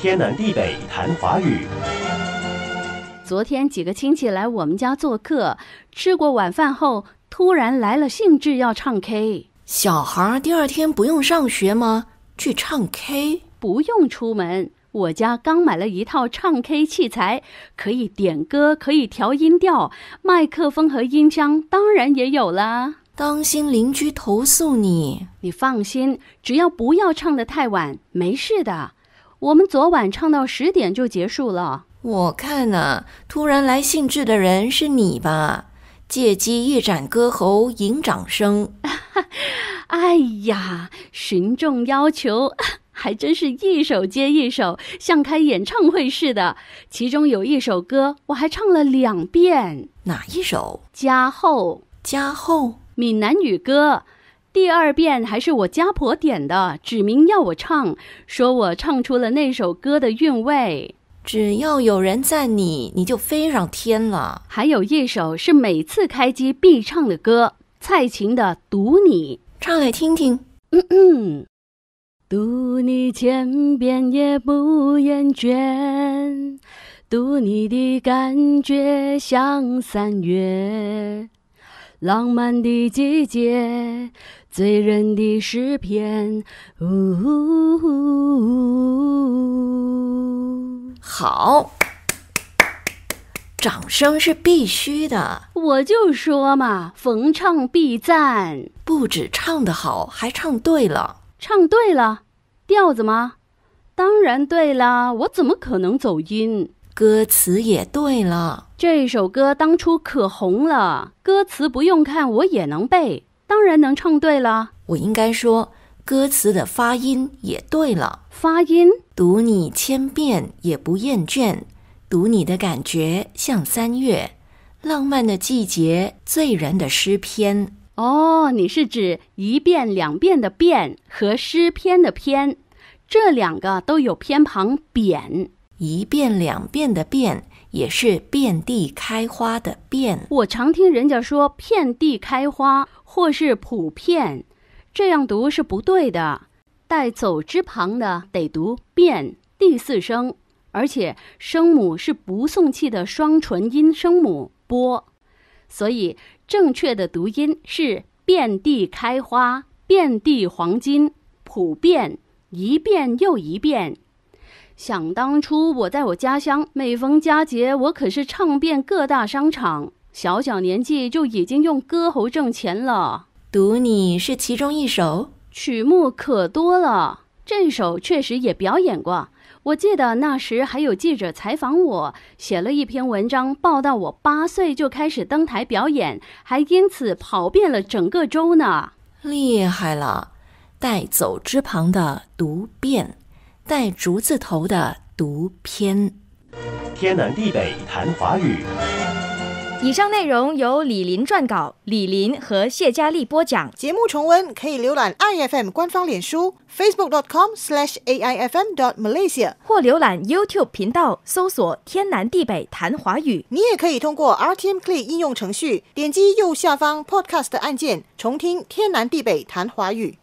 天南地北谈华语。昨天几个亲戚来我们家做客，吃过晚饭后突然来了兴致要唱 K。小孩第二天不用上学吗？去唱 K 不用出门。我家刚买了一套唱 K 器材，可以点歌，可以调音调，麦克风和音箱当然也有啦。当心邻居投诉你。你放心，只要不要唱的太晚，没事的。我们昨晚唱到十点就结束了。我看呐，突然来兴致的人是你吧？借机一展歌喉，赢掌声。哎呀，群众要求，还真是一首接一首，像开演唱会似的。其中有一首歌，我还唱了两遍。哪一首？加厚，加厚，闽南语歌。第二遍还是我家婆点的，指明要我唱，说我唱出了那首歌的韵味。只要有人在你，你就飞上天了。还有一首是每次开机必唱的歌，蔡琴的《读你》，唱来听听。嗯嗯，读你千遍也不厌倦，读你的感觉像三月。浪漫的季节，醉人的诗篇。呜呜呜！好，掌声是必须的。我就说嘛，逢唱必赞。不止唱得好，还唱对了。唱对了，调子吗？当然对了，我怎么可能走音？歌词也对了，这首歌当初可红了。歌词不用看我也能背，当然能唱对了。我应该说，歌词的发音也对了。发音读你千遍也不厌倦，读你的感觉像三月，浪漫的季节，醉人的诗篇。哦，你是指一遍两遍的“遍”和诗篇的“篇”，这两个都有偏旁“扁”。一遍两遍的遍，也是遍地开花的遍。我常听人家说“遍地开花”或是“普遍”，这样读是不对的。带走之旁的得读遍，第四声，而且声母是不送气的双唇音声母 b，所以正确的读音是“遍地开花”“遍地黄金”“普遍”“一遍又一遍”。想当初，我在我家乡，每逢佳节，我可是唱遍各大商场。小小年纪就已经用歌喉挣钱了。读你是其中一首曲目，可多了。这首确实也表演过。我记得那时还有记者采访我，写了一篇文章报道我八岁就开始登台表演，还因此跑遍了整个州呢。厉害了，带走之旁的独变。带竹字头的读篇。天南地北谈华语。以上内容由李林撰稿，李林和谢佳丽播讲。节目重温可以浏览 iFM 官方脸书 facebook.com/slash ai fm malaysia 或浏览 YouTube 频道搜索“天南地北谈华语”。你也可以通过 RTM p l 应用程序点击右下方 Podcast 按键重听“天南地北谈华语”。